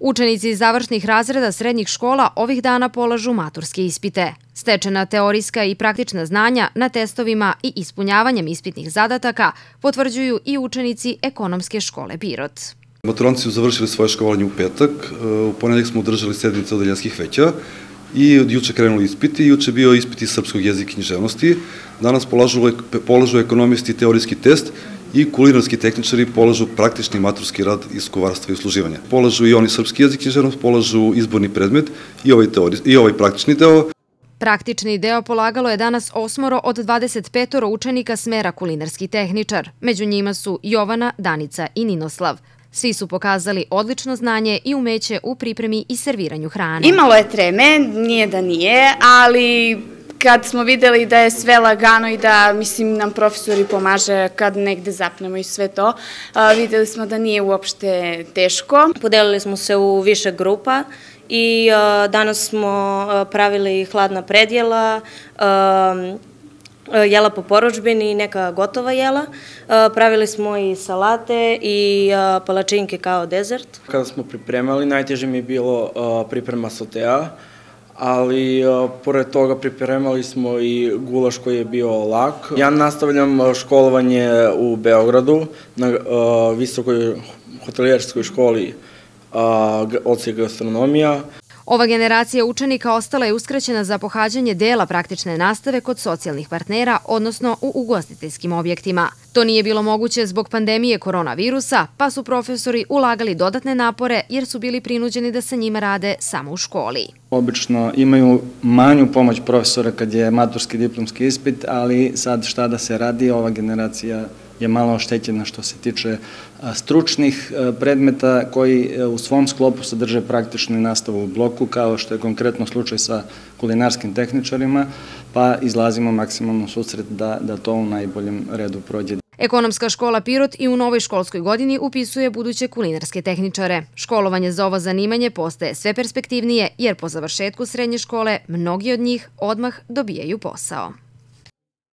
Učenici završnih razreda srednjih škola ovih dana polažu maturske ispite. Stečena teorijska i praktična znanja na testovima i ispunjavanjem ispitnih zadataka potvrđuju i učenici ekonomske škole Pirot. Maturanci su završili svoje školovanje u petak, u ponedjek smo održali sednice odeljanskih veća i od juče krenuli ispiti, juče bio ispiti srpskog jezika i književnosti, danas polažu, polažu ekonomisti teorijski test i kulinarski tehničari polažu praktični maturski rad iz kovarstva i usluživanja. Polažu i oni srpski jezik i ženost, polažu izborni predmet i ovaj, i ovaj praktični deo. Praktični deo polagalo je danas osmoro od 25 učenika smera kulinarski tehničar. Među njima su Jovana, Danica i Ninoslav. Svi su pokazali odlično znanje i umeće u pripremi i serviranju hrane. Imalo je treme, nije da nije, ali kad smo videli da je sve lagano i da, mislim, nam profesori pomaže kad negde zapnemo i sve to, videli smo da nije uopšte teško. Podelili smo se u više grupa i danas smo pravili hladna predjela, jela po poročbini i neka gotova jela. Pravili smo i salate i palačinke kao dezert. Kada smo pripremali, najteže mi je bilo priprema sotea, ali e, pored toga pripremali smo i gulaš koji je bio lak. Ja nastavljam e, školovanje u Beogradu na e, visokoj hotelijerskoj školi odsek gastronomija. Ova generacija učenika ostala je uskraćena za pohađanje dela praktične nastave kod socijalnih partnera, odnosno u ugostiteljskim objektima. To nije bilo moguće zbog pandemije koronavirusa, pa su profesori ulagali dodatne napore jer su bili prinuđeni da sa njima rade samo u školi. Obično imaju manju pomoć profesora kad je maturski diplomski ispit, ali sad šta da se radi, ova generacija je malo oštećena što se tiče stručnih predmeta koji e, u svom sklopu sadrže praktičnu nastavu u bloku, kao što je konkretno slučaj sa kulinarskim tehničarima, pa izlazimo maksimalno susret da, da, to u najboljem redu prođe. Ekonomska škola Pirot i u novoj školskoj godini upisuje buduće kulinarske tehničare. Školovanje za ovo zanimanje postaje sve perspektivnije jer po završetku srednje škole mnogi od njih odmah dobijaju posao.